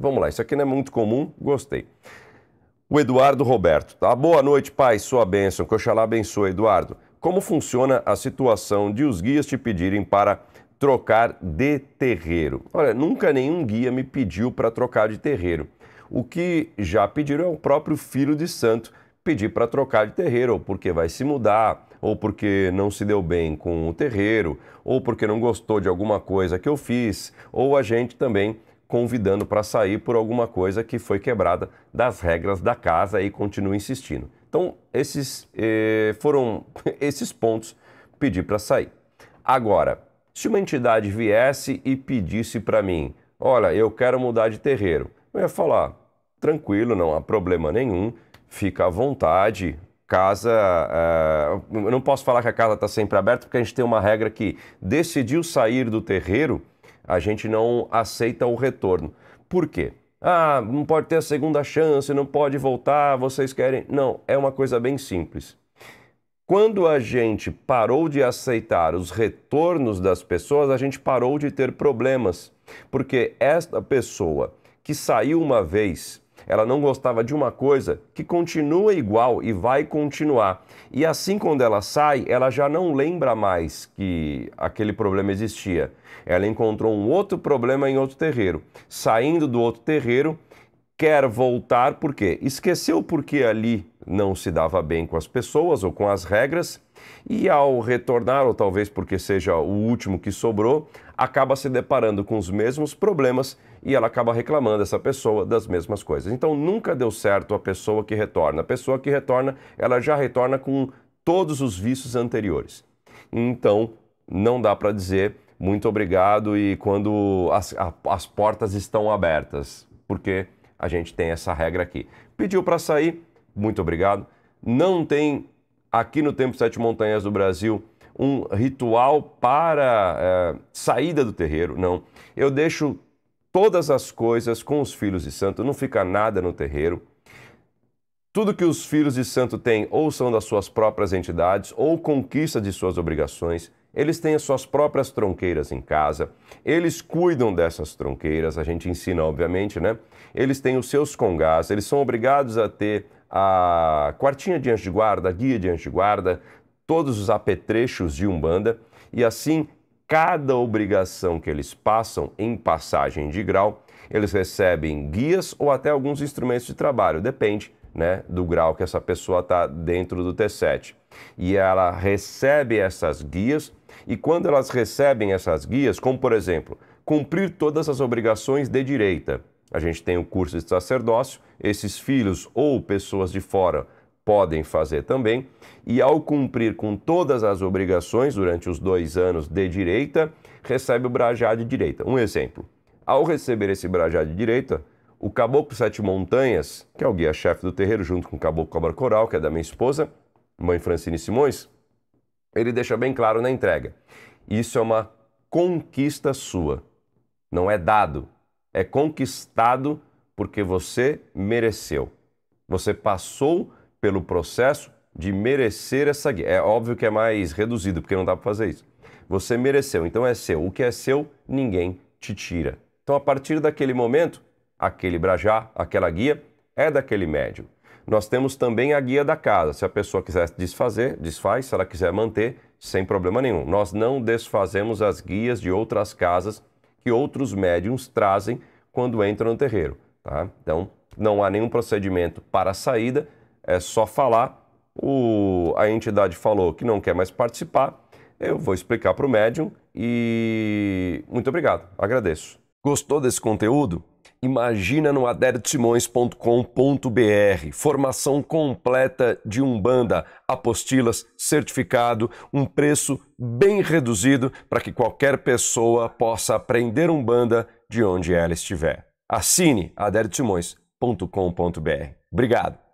Vamos lá, isso aqui não é muito comum, gostei. O Eduardo Roberto, tá? Boa noite, pai, sua bênção, que Oxalá abençoe, Eduardo. Como funciona a situação de os guias te pedirem para trocar de terreiro? Olha, nunca nenhum guia me pediu para trocar de terreiro. O que já pediram é o próprio filho de santo pedir para trocar de terreiro, ou porque vai se mudar, ou porque não se deu bem com o terreiro, ou porque não gostou de alguma coisa que eu fiz, ou a gente também convidando para sair por alguma coisa que foi quebrada das regras da casa e continua insistindo. Então, esses eh, foram esses pontos pedir para sair. Agora, se uma entidade viesse e pedisse para mim, olha, eu quero mudar de terreiro, eu ia falar, tranquilo, não há problema nenhum, fica à vontade, casa. Eh, eu não posso falar que a casa está sempre aberta, porque a gente tem uma regra que decidiu sair do terreiro, a gente não aceita o retorno. Por quê? Ah, não pode ter a segunda chance, não pode voltar, vocês querem. Não, é uma coisa bem simples. Quando a gente parou de aceitar os retornos das pessoas, a gente parou de ter problemas. Porque esta pessoa que saiu uma vez ela não gostava de uma coisa que continua igual e vai continuar. E assim, quando ela sai, ela já não lembra mais que aquele problema existia. Ela encontrou um outro problema em outro terreiro. Saindo do outro terreiro, quer voltar porque esqueceu porque ali não se dava bem com as pessoas ou com as regras e ao retornar, ou talvez porque seja o último que sobrou, acaba se deparando com os mesmos problemas e ela acaba reclamando essa pessoa das mesmas coisas. Então nunca deu certo a pessoa que retorna. A pessoa que retorna, ela já retorna com todos os vícios anteriores. Então não dá para dizer muito obrigado e quando as, a, as portas estão abertas, porque a gente tem essa regra aqui. Pediu para sair, muito obrigado. Não tem aqui no Tempo Sete Montanhas do Brasil um ritual para é, saída do terreiro, não. Eu deixo todas as coisas com os filhos de santo, não fica nada no terreiro. Tudo que os filhos de santo têm ou são das suas próprias entidades ou conquista de suas obrigações. Eles têm as suas próprias tronqueiras em casa, eles cuidam dessas tronqueiras, a gente ensina, obviamente, né? Eles têm os seus congás, eles são obrigados a ter a quartinha de anjo de guarda, a guia de anjo de guarda, todos os apetrechos de Umbanda, e assim, cada obrigação que eles passam em passagem de grau, eles recebem guias ou até alguns instrumentos de trabalho, depende né, do grau que essa pessoa está dentro do T7. E ela recebe essas guias e quando elas recebem essas guias, como por exemplo, cumprir todas as obrigações de direita. A gente tem o curso de sacerdócio, esses filhos ou pessoas de fora podem fazer também, e ao cumprir com todas as obrigações durante os dois anos de direita, recebe o brajá de direita. Um exemplo, ao receber esse brajá de direita, o Caboclo Sete Montanhas, que é o guia-chefe do terreiro, junto com o Caboclo Cobra Coral, que é da minha esposa, mãe Francine Simões, ele deixa bem claro na entrega. Isso é uma conquista sua. Não é dado, é conquistado porque você mereceu. Você passou pelo processo de merecer essa guia. É óbvio que é mais reduzido, porque não dá para fazer isso. Você mereceu, então é seu. O que é seu, ninguém te tira. Então, a partir daquele momento, aquele brajá, aquela guia, é daquele médium. Nós temos também a guia da casa. Se a pessoa quiser desfazer, desfaz. Se ela quiser manter, sem problema nenhum. Nós não desfazemos as guias de outras casas que outros médiums trazem quando entram no terreiro. Tá? Então, não há nenhum procedimento para a saída, é só falar. O, a entidade falou que não quer mais participar. Eu vou explicar para o médium e muito obrigado, agradeço. Gostou desse conteúdo? imagina no adertsimões.com.br. Formação completa de Umbanda, apostilas, certificado, um preço bem reduzido para que qualquer pessoa possa aprender Umbanda de onde ela estiver. Assine adertsimões.com.br. Obrigado.